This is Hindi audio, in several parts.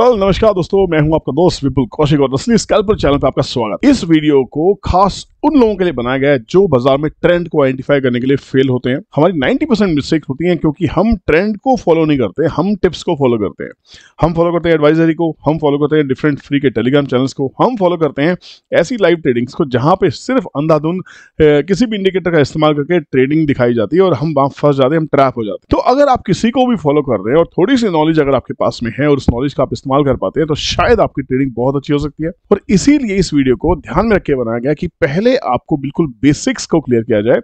पल नमस्कार दोस्तों मैं हूं आपका दोस्त विपुल कौशिक और असली स्कैल्पर चैनल पर आपका स्वागत इस वीडियो को खास उन लोगों के लिए बनाया गया है जो बाजार में ट्रेंड को आइडेंटिफाई करने के लिए फेल होते हैं हमारी 90 परसेंट मिस्टेक्स होती हैं क्योंकि हम ट्रेंड को फॉलो नहीं करते हम टिप्स को फॉलो करते हैं हम फॉलो करते हैं एडवाइजरी को हम फॉलो करते हैं डिफरेंट फ्री के टेलीग्राम चैनल्स को हम फॉलो करते हैं ऐसी लाइव ट्रेडिंग्स को जहां पर सिर्फ अंधाधुन किसी भी इंडिकेटर का इस्तेमाल करके ट्रेडिंग दिखाई जाती है और हम वहां फंस जाते हैं हम ट्रैप हो जाते हैं तो अगर आप किसी को भी फॉलो कर रहे हैं और थोड़ी सी नॉलेज अगर आपके पास में है और उस नॉलेज का आप इस्तेमाल कर पाते हैं तो शायद आपकी ट्रेडिंग बहुत अच्छी हो सकती है और इसीलिए इस वीडियो को ध्यान में रखे बनाया गया कि पहले पहले आपको बिल्कुल बेसिक्स को क्लियर किया जाए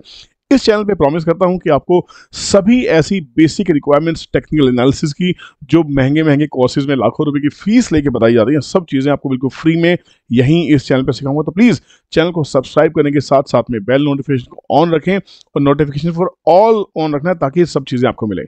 इस चैनल पे प्रॉमिस करता हूं कि आपको सभी ऐसी बेसिक रिक्वायरमेंट्स टेक्निकल एनालिसिस की जो महंगे महंगे कोर्सेज में लाखों रुपए की फीस लेके बताई जा रही है सब चीज़ें आपको बिल्कुल फ्री में यहीं इस चैनल पे सिखाऊंगा तो प्लीज़ चैनल को सब्सक्राइब करने के साथ साथ में बेल नोटिफिकेशन को ऑन रखें और नोटिफिकेशन फॉर ऑल ऑन रखना है ताकि सब चीज़ें आपको मिले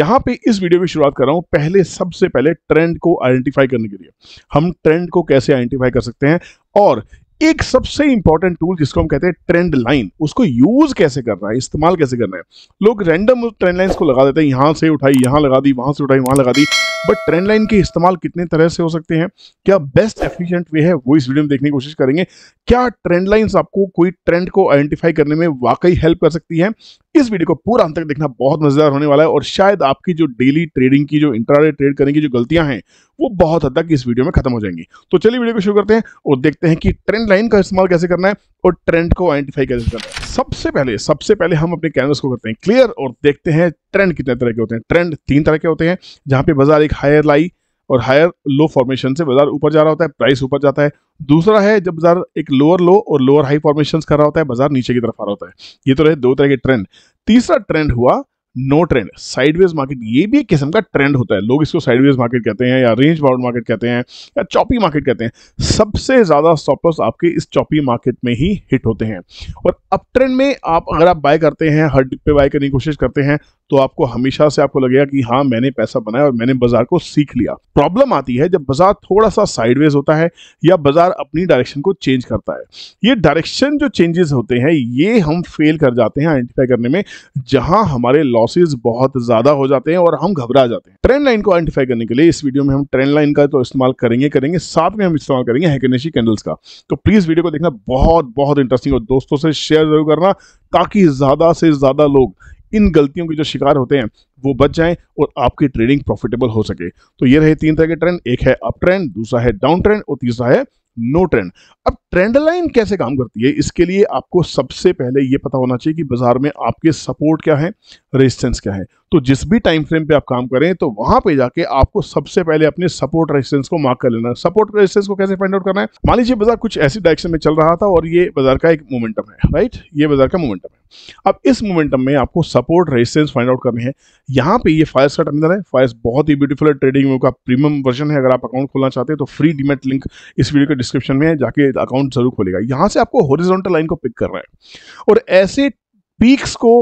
यहाँ पर इस वीडियो की शुरुआत कर रहा हूँ पहले सबसे पहले ट्रेंड को आइडेंटिफाई करने के लिए हम ट्रेंड को कैसे आइडेंटिफाई कर सकते हैं और एक सबसे इंपॉर्टेंट टूल जिसको हम कहते हैं ट्रेंड लाइन उसको यूज कैसे करना है इस्तेमाल कैसे करना है लोग रैंडम ट्रेंड लाइन को लगा देते हैं यहां से उठाई यहां लगा दी वहां से उठाई वहां लगा दी बट ट्रेंड लाइन के इस्तेमाल कितने तरह से हो सकते हैं क्या बेस्ट एफिशिएंट वे है वो इस वीडियो में देखने की कोशिश करेंगे क्या ट्रेंड लाइन आपको कोई ट्रेंड को आइडेंटिफाई करने में वाकई हेल्प कर सकती है इस वीडियो को पूरा अंत तक देखना बहुत मजेदार होने वाला है और शायद आपकी जो डेली ट्रेडिंग की जो इंट्राडे ट्रेड करने की जो गलतियां हैं वो बहुत हद तक इस वीडियो में खत्म हो जाएंगी तो चलिए वीडियो को शुरू करते हैं और देखते हैं कि ट्रेंड लाइन का इस्तेमाल कैसे करना है और ट्रेंड को आइडेंटिफाई कैसे करना है सबसे पहले सबसे पहले हम अपने कैनवस को करते हैं क्लियर और देखते हैं ट्रेंड कितने तरह के होते हैं ट्रेंड तीन तरह के होते हैं जहां पे बाजार एक हायर लाई और हायर लो फॉर्मेशन से बाजार ऊपर जा रहा होता है प्राइस ऊपर जाता है दूसरा है जब बाजार एक लोअर लो और लोअर हाई फॉर्मेशन कर रहा होता है बाजार नीचे की तरफ आ रहा होता है ये तो रहे दो तरह के ट्रेंड तीसरा ट्रेंड हुआ नो ट्रेंड साइडवेज मार्केट ये भी एक किस्म का ट्रेंड होता है लोग इसको साइडवेज मार्केट कहते हैं या रेंज बाउंड मार्केट कहते हैं या चौपी मार्केट कहते हैं सबसे ज़्यादा स्टॉप लॉस आपके इस चौपी मार्केट में ही हिट होते हैं और अप ट्रेंड में आप अगर आप बाय करते हैं हर डिप पे बाय करने की कोशिश करते हैं तो आपको हमेशा से आपको लगेगा कि हाँ मैंने पैसा बनाया और मैंने बाजार को सीख लिया प्रॉब्लम आती है जब बाजार थोड़ा सा साइडवेज होता है या बाजार अपनी डायरेक्शन को चेंज करता है ये डायरेक्शन जो चेंजेस होते हैं ये हम फेल कर जाते हैं आइडेंटिफाई करने में जहां हमारे लॉसेज बहुत ज्यादा हो जाते हैं और हम घबरा जाते हैं ट्रेंड लाइन को आइडेंटिफाई करने के लिए इस वीडियो में हम ट्रेंड लाइन का तो इस्तेमाल करेंगे करेंगे साथ में हम इस्तेमाल करेंगे हैकेनेशी कैंडल्स का तो प्लीज वीडियो को देखना बहुत बहुत इंटरेस्टिंग और दोस्तों से शेयर जरूर करना ताकि ज्यादा से ज्यादा लोग इन गलतियों के जो शिकार होते हैं वो बच जाएं और आपकी ट्रेडिंग प्रॉफिटेबल हो सके तो ये रहे तीन तरह के ट्रेंड एक है अप ट्रेंड दूसरा है डाउन ट्रेंड और तीसरा है नो ट्रेंड अब ट्रेंड लाइन कैसे काम करती है इसके लिए आपको सबसे पहले ये पता होना चाहिए कि बाजार में आपके सपोर्ट क्या है रेजिस्टेंस क्या है तो जिस भी टाइम फ्रेम पे आप काम करें तो वहां पे जाके आपको सबसे पहले अपने सपोर्ट रेजिस्टेंस को मार्क कर लेना सपोर्ट रेजिस्टेंस को कैसे फाइंड आउट करना है मान लीजिए बाजार कुछ ऐसी डायरेक्शन में चल रहा था और ये बाजार का एक मोमेंटम है राइट ये बाजार का मोमेंटम है अब इस मोमेंटम में आपको सपोर्ट रेजिस्टेंस फाइंड आउट करनी है यहाँ पे ये फायर्स का टर्मिनल है फायर्स बहुत ही ब्यूटीफुल है ट्रेडिंग का प्रीमियम वर्जन है अगर आप अकाउंट खोलना चाहते हैं तो फ्री डिमेट लिंक इस वीडियो के डिस्क्रिप्शन में है जाके अकाउंट अकाउंट जरूर खोलेगा यहां से आपको हॉरिजॉन्टल लाइन को पिक करना है और ऐसे पीक्स को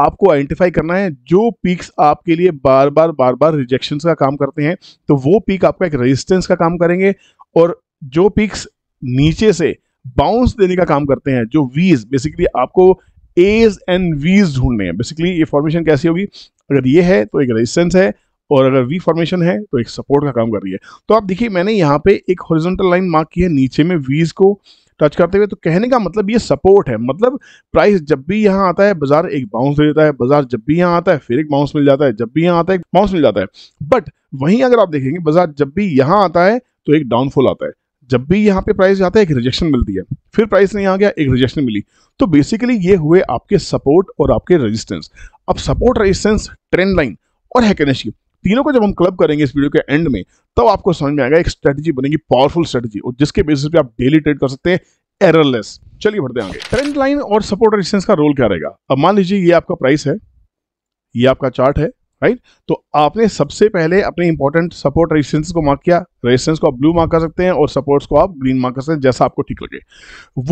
आपको आइडेंटिफाई करना है जो पीक्स आपके लिए बार बार बार बार रिजेक्शन का काम करते हैं तो वो पीक आपका एक रेजिस्टेंस का काम करेंगे और जो पीक्स नीचे से बाउंस देने का काम करते हैं जो वीज बेसिकली आपको एज एंड वीज ढूंढने हैं बेसिकली ये फॉर्मेशन कैसी होगी अगर ये है तो एक रेजिस्टेंस है और अगर वी फॉर्मेशन है तो एक सपोर्ट का काम कर रही है तो आप देखिए मैंने यहाँ पे एक हॉरिजॉन्टल लाइन मार्क की है नीचे में वीज को टच करते हुए तो कहने का मतलब ये सपोर्ट है मतलब प्राइस जब भी यहाँ आता है बाजार एक बाउंस देता है बाजार जब भी यहाँ आता है फिर एक बाउंस मिल जाता है जब भी यहाँ आता है बाउंस मिल जाता है बट वहीं अगर आप देखेंगे बाजार जब भी यहाँ आता है तो एक डाउनफॉल आता है जब भी यहाँ पे प्राइस जाता है एक रिजेक्शन मिलती है फिर प्राइस नहीं आ गया एक रिजेक्शन मिली तो बेसिकली ये हुए आपके सपोर्ट और आपके रेजिस्टेंस अब सपोर्ट रेजिस्टेंस ट्रेंड लाइन और हैकेनशिप तीनों को जब हम क्लब करेंगे इस वीडियो के एंड में तब तो आपको समझ में आएगा एक स्ट्रेटजी बनेगी पावरफुल स्ट्रेटजी और जिसके बेसिस पे आप डेली ट्रेड कर सकते हैं एररलेस चलिए बढ़ते आगे ट्रेंड लाइन और सपोर्ट रेजिस्टेंस का रोल क्या रहेगा अब मान लीजिए ये आपका प्राइस है ये आपका चार्ट है राइट तो आपने सबसे पहले अपने इंपॉर्टेंट सपोर्ट रेजिस्टेंस को मार्क किया रेजिस्टेंस को आप ब्लू मार्क कर सकते हैं और सपोर्ट्स को आप ग्रीन मार्क कर सकते हैं जैसा आपको ठीक लगे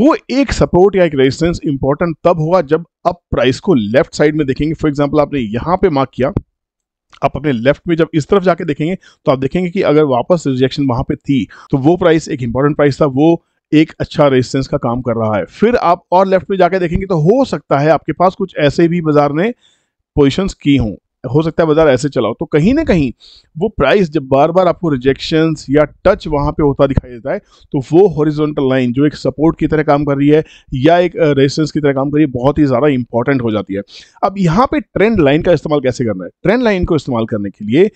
वो एक सपोर्ट या एक रेजिस्टेंस इंपॉर्टेंट तब होगा जब आप प्राइस को लेफ्ट साइड में देखेंगे फॉर एग्जाम्पल आपने यहां पर मार्क किया आप अपने लेफ्ट में जब इस तरफ जाके देखेंगे तो आप देखेंगे कि अगर वापस रिजेक्शन वहां पे थी तो वो प्राइस एक इंपॉर्टेंट प्राइस था वो एक अच्छा रेजिस्टेंस का काम कर रहा है फिर आप और लेफ्ट में जाके देखेंगे तो हो सकता है आपके पास कुछ ऐसे भी बाजार ने पोजिशन की हों हो सकता है बाजार ऐसे चलाओ तो कहीं ना कहीं वो प्राइस जब बार बार आपको रिजेक्शन या टच वहां पे होता दिखाई देता है तो वो हॉरिजॉन्टल लाइन जो एक सपोर्ट की तरह काम कर रही है या एक रेजिस्टेंस की तरह काम कर रही है बहुत ही ज़्यादा इंपॉर्टेंट हो जाती है अब यहाँ पे ट्रेंड लाइन का इस्तेमाल कैसे करना है ट्रेंड लाइन को इस्तेमाल करने के लिए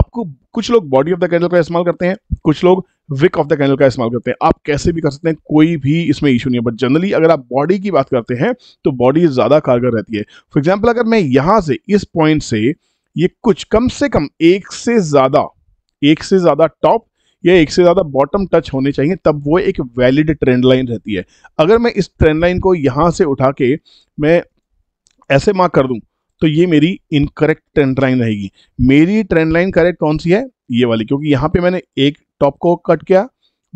आपको कुछ लोग बॉडी ऑफ द कैंडल का इस्तेमाल करते हैं कुछ लोग विक ऑफ द कैंडल का इस्तेमाल करते हैं आप कैसे भी कर सकते हैं कोई भी इसमें इशू नहीं है बट जनरली अगर आप बॉडी की बात करते हैं तो बॉडी ज़्यादा कारगर रहती है फॉर एग्जाम्पल अगर मैं यहाँ से इस पॉइंट से ये कुछ कम से कम एक से ज़्यादा एक से ज़्यादा टॉप या एक से ज़्यादा बॉटम टच होने चाहिए तब वो एक वैलिड ट्रेंड लाइन रहती है अगर मैं इस ट्रेंड लाइन को यहाँ से उठा के मैं ऐसे मार्क कर दूँ तो ये मेरी इनकरेक्ट ट्रेंड लाइन रहेगी मेरी ट्रेंड लाइन करेक्ट कौन सी है ये वाली क्योंकि यहाँ पे मैंने एक टॉप को कट किया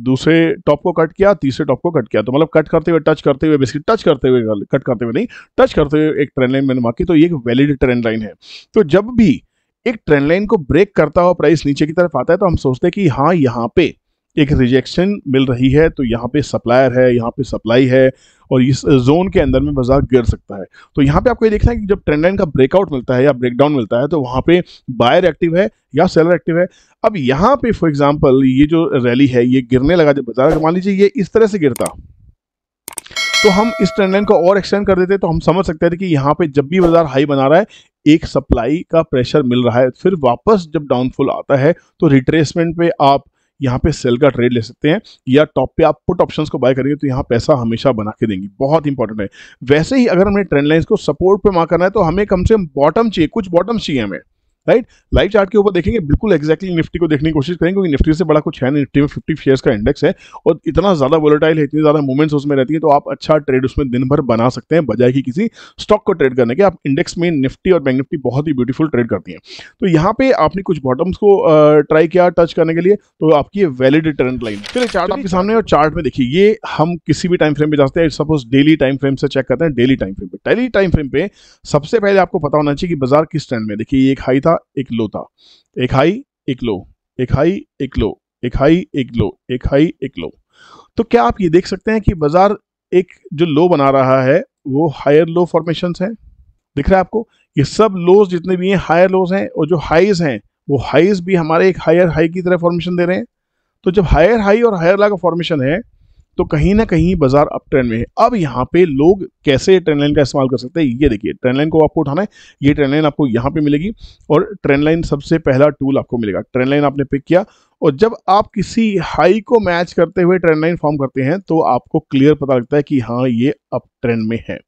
दूसरे टॉप को कट किया तीसरे टॉप को कट किया तो मतलब कट करते हुए टच करते हुए बेसिकली टच करते हुए कट करते हुए नहीं टच करते हुए एक ट्रेंड लाइन मैंने मांगी तो ये एक वैलिड ट्रेंड लाइन है तो जब भी एक ट्रेंड लाइन को ब्रेक करता हुआ प्राइस नीचे की तरफ आता है तो हम सोचते हैं कि हाँ यहाँ पे एक रिजेक्शन मिल रही है तो यहाँ पे सप्लायर है यहाँ पे सप्लाई है और इस जोन के अंदर में बाजार गिर सकता है तो यहाँ पे आपको ये देखना है कि जब ट्रेंड लाइन का ब्रेकआउट मिलता है या ब्रेकडाउन मिलता है तो वहाँ पे बायर एक्टिव है या सेलर एक्टिव है अब यहाँ पे फॉर एग्जाम्पल ये जो रैली है ये गिरने लगा जब बाजार मान लीजिए ये इस तरह से गिरता तो हम इस ट्रेंड लाइन को और एक्सटेंड कर देते तो हम समझ सकते थे कि यहाँ पे जब भी बाजार हाई बना रहा है एक सप्लाई का प्रेशर मिल रहा है फिर वापस जब डाउनफॉल आता है तो रिट्रेसमेंट पे आप यहाँ पे सेल का ट्रेड ले सकते हैं या टॉप पे आप पुट ऑप्शंस को बाय करेंगे तो यहाँ पैसा हमेशा बना के देंगी बहुत इंपॉर्टेंट है वैसे ही अगर हमने ट्रेंड लाइन को सपोर्ट पे मांग करना है तो हमें कम से कम बॉटम चाहिए कुछ बॉटम चाहिए हमें राइट लाइव चार्ट के ऊपर देखेंगे बिल्कुल एक्जैक्टली निफ्टी को देखने की कोशिश करेंगे क्योंकि निफ्टी से बड़ा कुछ है निफ्टी में फिफ्टी शेयर का इंडेक्स है और इतना ज्यादा वोलेटाइल है इतनी ज्यादा मूवमेंट्स उसमें रहती है तो आप अच्छा ट्रेड उसमें दिन भर बना सकते हैं बजाय कि किसी स्टॉक को ट्रेड करने के आप इंडेक्स में निफ्टी और बैंक निफ्टी बहुत ही ब्यूटीफुल ट्रेड करती है तो यहाँ पे आपने कुछ बॉटम्स को ट्राई किया टच करने के लिए तो आपकी वैलिड ट्रेंड लाइन फिर चार्ट आपके सामने और चार्ट में देखिए ये हम किसी भी टाइम फ्रेम पे जाते हैं सपोज डेली टाइम फ्रेम से चेक करते हैं डेली टाइम फ्रेम पे डेली टाइम फ्रेम पे सबसे पहले आपको पता होना चाहिए कि बाजार किस ट्रेंड में देखिए ये एक हाई था था एक लो था एक हाई एक लो एक हाई एक लो एक हाई एक लो एक हाई एक लो तो क्या आप ये देख सकते हैं कि बाजार एक जो लो बना रहा है वो हायर लो फॉर्मेशन है दिख रहा है आपको ये सब लोज जितने भी हैं हायर लोज हैं और जो हाइज हैं वो हाइज भी हमारे एक हायर हाई की तरह फॉर्मेशन दे रहे हैं तो जब हायर हाई और हायर ला का फॉर्मेशन है तो कहीं ना कहीं बाजार अप ट्रेंड में है अब यहाँ पे लोग कैसे ट्रेंड लाइन का इस्तेमाल कर सकते हैं ये देखिए ट्रेंड लाइन को आपको उठाना है ये ट्रेंड लाइन आपको यहाँ पे मिलेगी और ट्रेंड लाइन सबसे पहला टूल आपको मिलेगा ट्रेंड लाइन आपने पिक किया और जब आप किसी हाई को मैच करते हुए ट्रेंड लाइन फॉर्म करते हैं तो आपको क्लियर पता लगता है कि हाँ ये अप ट्रेंड में है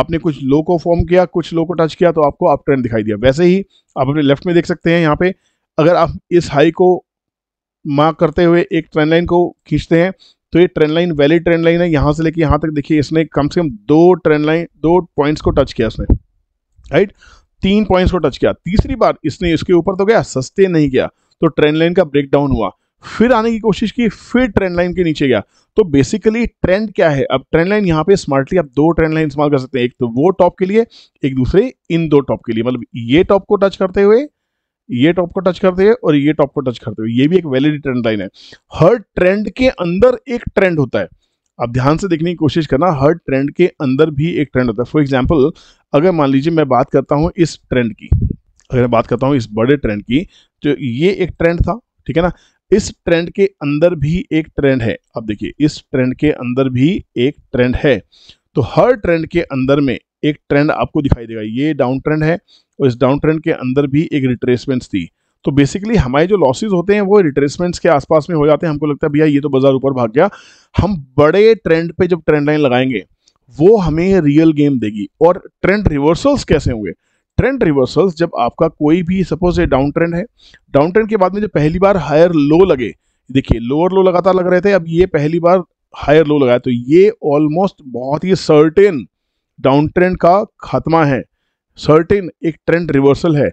आपने कुछ लो को फॉर्म किया कुछ लो को टच किया तो आपको अप ट्रेंड दिखाई दिया वैसे ही आप अपने लेफ्ट में देख सकते हैं यहाँ पे अगर आप इस हाई को मार्क करते हुए एक ट्रेंड लाइन को खींचते हैं तो ये trend line valid trend line है यहाँ से लेके यहाँ तक देखिए इसने कम से कम दो ट्रेंड लाइन दो पॉइंट्स को टच किया इसने राइट तीन पॉइंट्स को टच किया तीसरी बार इसने इसके ऊपर तो गया सस्ते नहीं किया तो ट्रेंड लाइन का ब्रेक डाउन हुआ फिर आने की कोशिश की फिर ट्रेंड लाइन के नीचे गया तो बेसिकली ट्रेंड क्या है अब ट्रेंड लाइन यहाँ पे स्मार्टली आप दो ट्रेंड लाइन इस्तेमाल कर सकते हैं एक तो वो टॉप के लिए एक दूसरे इन दो टॉप के लिए मतलब ये टॉप को टच करते हुए ये टॉप को टच करते हैं और ये टॉप को टच करते हुए ये भी एक वैलिड ट्रेंड लाइन है हर ट्रेंड के अंदर एक ट्रेंड होता है आप ध्यान से देखने की कोशिश करना हर ट्रेंड के अंदर भी एक ट्रेंड होता है फॉर एग्जाम्पल अगर मान लीजिए मैं बात करता हूँ इस ट्रेंड की अगर मैं बात करता हूँ इस बड़े ट्रेंड की तो ये एक ट्रेंड था ठीक है ना इस ट्रेंड के अंदर भी एक ट्रेंड है अब देखिए इस ट्रेंड के अंदर भी एक ट्रेंड है तो हर ट्रेंड के अंदर में एक ट्रेंड आपको दिखाई देगा ये डाउन ट्रेंड है और तो इस डाउन ट्रेंड के अंदर भी एक रिट्रेसमेंट्स थी तो बेसिकली हमारे जो लॉसेज होते हैं वो रिट्रेसमेंट्स के आसपास में हो जाते हैं हमको लगता है भैया ये तो बाजार ऊपर भाग गया हम बड़े ट्रेंड पे जब ट्रेंड लाइन लगाएंगे वो हमें रियल गेम देगी और ट्रेंड रिवर्सल्स कैसे हुए ट्रेंड रिवर्सल्स जब आपका कोई भी सपोज ये डाउन ट्रेंड है डाउन ट्रेंड के बाद में जब पहली बार हायर लो लगे देखिए लोअर लो लगातार लग रहे थे अब ये पहली बार हायर लो लगाया तो ये ऑलमोस्ट बहुत ही सर्टेन डाउन ट्रेंड का खात्मा है सर्टेन एक ट्रेंड रिवर्सल है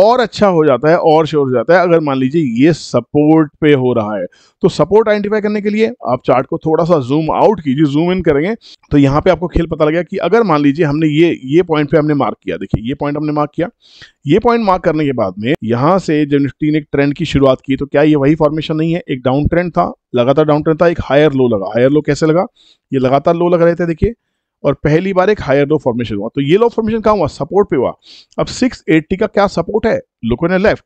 और अच्छा हो जाता है और श्योर हो जाता है अगर मान लीजिए ये सपोर्ट पे हो रहा है तो सपोर्ट आइडेंटिफाई करने के लिए आप चार्ट को थोड़ा सा जूम आउट कीजिए जूम इन करेंगे तो यहाँ पे आपको खेल पता लगेगा कि अगर मान लीजिए हमने ये ये पॉइंट पे हमने मार्क किया देखिए ये पॉइंट हमने मार्क किया ये पॉइंट मार्क करने के बाद में यहाँ से जब निफ्टी ने एक ट्रेंड की शुरुआत की तो क्या ये वही फॉर्मेशन नहीं है एक डाउन ट्रेंड था लगातार डाउन ट्रेंड था एक हायर लो लगा हायर लो कैसे लगा ये लगातार लो लग रहे थे देखिए और पहली बार एक हायर लो फॉर्मेशन हुआ तो ये लो फॉर्मेशन कहा हुआ सपोर्ट पे हुआ अब सिक्स एट्टी का क्या सपोर्ट है लोगों ने लेफ्ट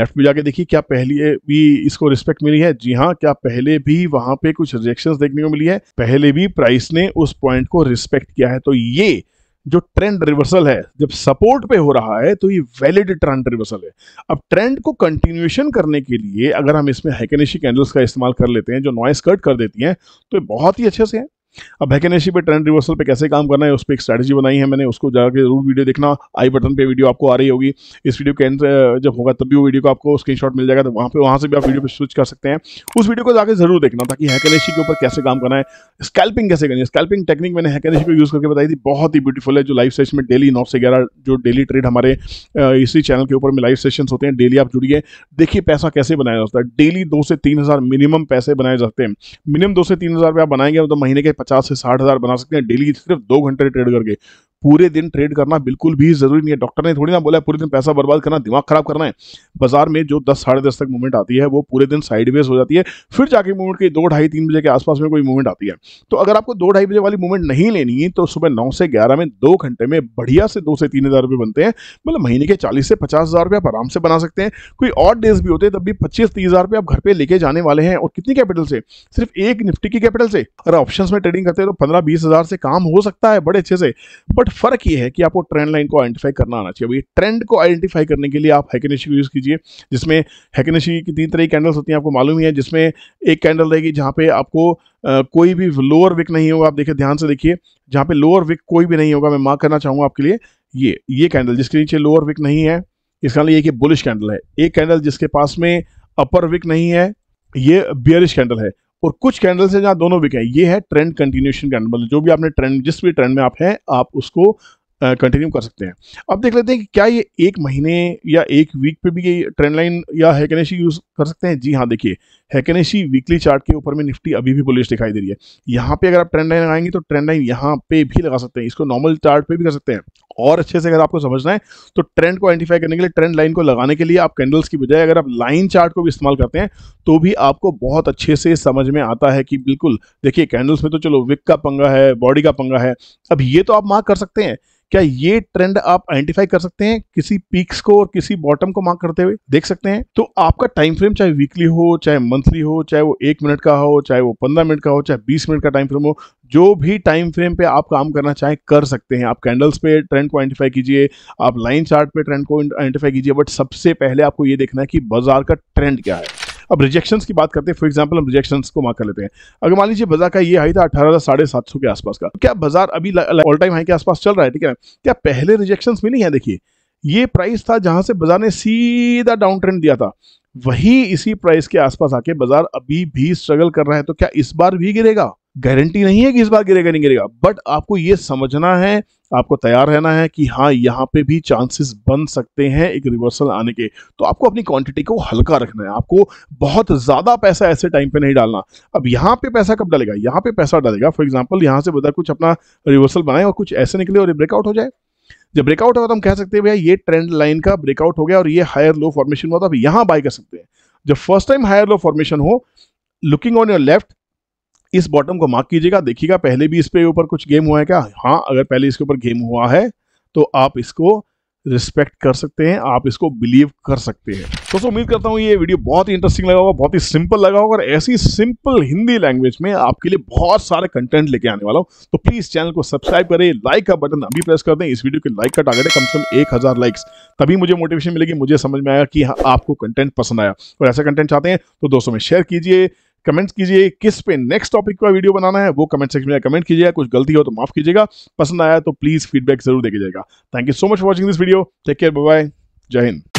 लेफ्ट में जाके देखिए क्या पहले भी इसको रिस्पेक्ट मिली है जी हाँ क्या पहले भी वहां पे कुछ रिजेक्शन देखने को मिली है पहले भी प्राइस ने उस पॉइंट को रिस्पेक्ट किया है तो ये जो ट्रेंड रिवर्सल है जब सपोर्ट पे हो रहा है तो ये वैलिड ट्रेंड रिवर्सल है अब ट्रेंड को कंटिन्यूएशन करने के लिए अगर हम इसमें हैकेनिशी कैंडल्स का इस्तेमाल कर लेते हैं जो नॉइस कट कर देती हैं तो बहुत ही अच्छे से है अब वैकेंसी पे ट्रेंड रिवर्सल पे कैसे काम करना है उस पर एक स्ट्रैटेजी बनाई है मैंने उसको जाकर जरूर वीडियो देखना आई बटन पे वीडियो आपको आ रही होगी इस वीडियो के एंड जब होगा तब भी वो वीडियो को आपको स्क्रीन मिल जाएगा तो वहाँ पे वहाँ से भी आप वीडियो पर स्विच कर सकते हैं उस वीडियो को जाकर जरूर देखना ताकि हैकेनेशी के ऊपर कैसे काम करना है स्कैल्पिंग कैसे करनी है स्कैल्पिंग टेक्निक मैंने हैकेनेशी को यूज़ करके बताई थी बहुत ही ब्यूटीफुल है जो लाइव सेशन में डेली नौ से ग्यारह जो डेली ट्रेड हमारे इसी चैनल के ऊपर में लाइव सेशन होते हैं डेली आप जुड़िए देखिए पैसा कैसे बनाया जाता है डेली दो से तीन मिनिमम पैसे बनाए जाते हैं मिनिमम दो से तीन हज़ार आप बनाएंगे तो महीने के पचास से साठ हज़ार बना सकते हैं डेली सिर्फ दो घंटे ट्रेड करके पूरे दिन ट्रेड करना बिल्कुल भी जरूरी नहीं है डॉक्टर ने थोड़ी ना बोला है पूरे दिन पैसा बर्बाद करना दिमाग खराब करना है बाजार में जो दस साढ़े दस तक मूवमेंट आती है वो पूरे दिन साइडवेज हो जाती है फिर जाके मूवमेंट की दो ढाई तीन बजे के आसपास में कोई मूवमेंट आती है तो अगर आपको दो ढाई बजे वाली मूवमेंट नहीं लेनी है तो सुबह नौ से ग्यारह में दो घंटे में बढ़िया से दो से तीन हज़ार रुपये बनते हैं मतलब महीने के चालीस से पचास हज़ार रुपये आप आराम से बना सकते हैं कोई और डेज भी होते हैं तब भी पच्चीस तीस हज़ार रुपये आप घर पर लेके जाने वाले हैं और कितनी कैपिटल से सिर्फ एक निफ्टी की कैपिटल से अगर ऑप्शन में ट्रेडिंग करते हैं तो पंद्रह बीस हज़ार से काम हो सकता है बड़े अच्छे से बट फर्क ये है कि आपको ट्रेंड लाइन को आइडेंटिफाई करना आना चाहिए अभी ट्रेंड को आइडेंटिफाई करने के लिए आप हैकेनेशी को यूज़ कीजिए जिसमें हैकेनेशी की तीन तरह की कैंडल्स होती हैं आपको मालूम ही है जिसमें एक कैंडल रहेगी जहाँ पे आपको कोई भी लोअर विक नहीं होगा आप देखिए ध्यान से देखिए जहाँ पे लोअर विक कोई भी नहीं होगा मैं मार्क करना चाहूँगा आपके लिए ये ये कैंडल जिसके नीचे लोअर विक नहीं है इसका लिए मतलब ये बुलिश कैंडल है एक कैंडल जिसके पास में अपर विक नहीं है ये बियरिश कैंडल है और कुछ कैंडल्स हैं जहां दोनों बिके ये है ट्रेंड कंटिन्यूशन कैंडल मतलब जो भी आपने ट्रेंड जिस भी ट्रेंड में आप हैं आप उसको कंटिन्यू कर सकते हैं अब देख लेते हैं कि क्या ये एक महीने या एक वीक पे भी ये ट्रेंड लाइन या हैकेशी यूज़ कर सकते हैं जी हाँ देखिए हैकेनेशी वीकली चार्ट के ऊपर में निफ्टी अभी भी पुलिस दिखाई दे रही है यहाँ पे अगर आप ट्रेंड लाइन लगाएंगे तो ट्रेंड लाइन यहाँ पे भी लगा सकते हैं इसको नॉर्मल चार्ट पे भी कर सकते हैं और अच्छे से अगर आपको समझना है तो ट्रेंड को आइडेंटिफाई करने के लिए ट्रेंड लाइन को लगाने के लिए आप कैंडल्स की बजाय अगर आप लाइन चार्ट को भी इस्तेमाल करते हैं तो भी आपको बहुत अच्छे से समझ में आता है कि बिल्कुल देखिए कैंडल्स में तो चलो विक का पंगा है बॉडी का पंगा है अब ये तो आप मार्क कर सकते हैं क्या ये ट्रेंड आप आइडेंटिफाई कर सकते हैं किसी पीक्स को और किसी बॉटम को मार्क करते हुए देख सकते हैं तो आपका टाइम फ्रेम चाहे वीकली हो चाहे मंथली हो चाहे वो एक मिनट का हो चाहे वो पंद्रह मिनट का हो चाहे बीस मिनट का टाइम फ्रेम हो जो भी टाइम फ्रेम पे आप काम करना चाहें कर सकते हैं आप कैंडल्स पे ट्रेंड को आइडेंटिफाई कीजिए आप लाइन चार्ट पे ट्रेंड को आइडेंटिफाई कीजिए बट सबसे पहले आपको ये देखना है कि बाजार का ट्रेंड क्या है अब रिजेक्शन की बात करते हैं फॉर एग्जाम्पल हम रिजेक्शन को मार कर लेते हैं अगर मान लीजिए बाजार का ये हाई था अठारह साढ़े सात सौ के आसपास का क्या बाजार अभी ऑल टाइम हाई के आसपास चल रहा है ठीक है क्या पहले रिजेक्शन मिली है देखिए ये प्राइस था जहां से बाजार ने सीधा डाउन ट्रेंड दिया था वही इसी प्राइस के आसपास आके बाजार अभी भी स्ट्रगल कर रहा है तो क्या इस बार भी गिरेगा गारंटी नहीं है कि इस बार गिरेगा नहीं गिरेगा बट आपको ये समझना है आपको तैयार रहना है कि हाँ यहाँ पे भी चांसेस बन सकते हैं एक रिवर्सल आने के तो आपको अपनी क्वांटिटी को हल्का रखना है आपको बहुत ज़्यादा पैसा ऐसे टाइम पे नहीं डालना अब यहाँ पे पैसा कब डालेगा यहाँ पे पैसा डालेगा फॉर एग्जाम्पल यहाँ से बता कुछ अपना रिवर्सल बनाए और कुछ ऐसे निकले और ब्रेकआउट हो जाए जब ब्रेकआउट होगा तो हम कह सकते हैं भैया ये ट्रेंड लाइन का ब्रेकआउट हो गया और ये हायर लो फॉर्मेशन हुआ तो आप यहाँ बाय कर सकते हैं जब first time higher low formation हो लुकिंग ऑन योर लेफ्ट इस बॉटम को मार्क कीजिएगा देखिएगा पहले भी इस पे ऊपर कुछ गेम हुआ है क्या हाँ अगर पहले इसके ऊपर गेम हुआ है तो आप इसको रिस्पेक्ट कर सकते हैं आप इसको बिलीव कर सकते हैं दोस्तों उम्मीद करता हूँ ये वीडियो बहुत ही इंटरेस्टिंग लगा होगा बहुत ही सिंपल लगा होगा और ऐसी सिंपल हिंदी लैंग्वेज में आपके लिए बहुत सारे कंटेंट लेके आने वाला हूँ तो प्लीज चैनल को सब्सक्राइब करें लाइक का बटन अभी प्रेस कर दें इस वीडियो के लाइक का टारगेट है कम से कम एक हजार लाइक्स तभी मुझे मोटिवेशन मिलेगी मुझे समझ में आएगा कि हाँ, आपको कंटेंट पसंद आया और ऐसा कंटेंट चाहते हैं तो दोस्तों में शेयर कीजिए कमेंट्स कीजिए किस पे नेक्स्ट टॉपिक का वीडियो बनाना है वो कमेंट सेक्शन में कमेंट कीजिएगा कुछ गलती हो तो माफ कीजिएगा पसंद आया तो प्लीज फीडबैक जरूर देखिएगा जाएगा thank you so much watching this video take care bye जय हिंद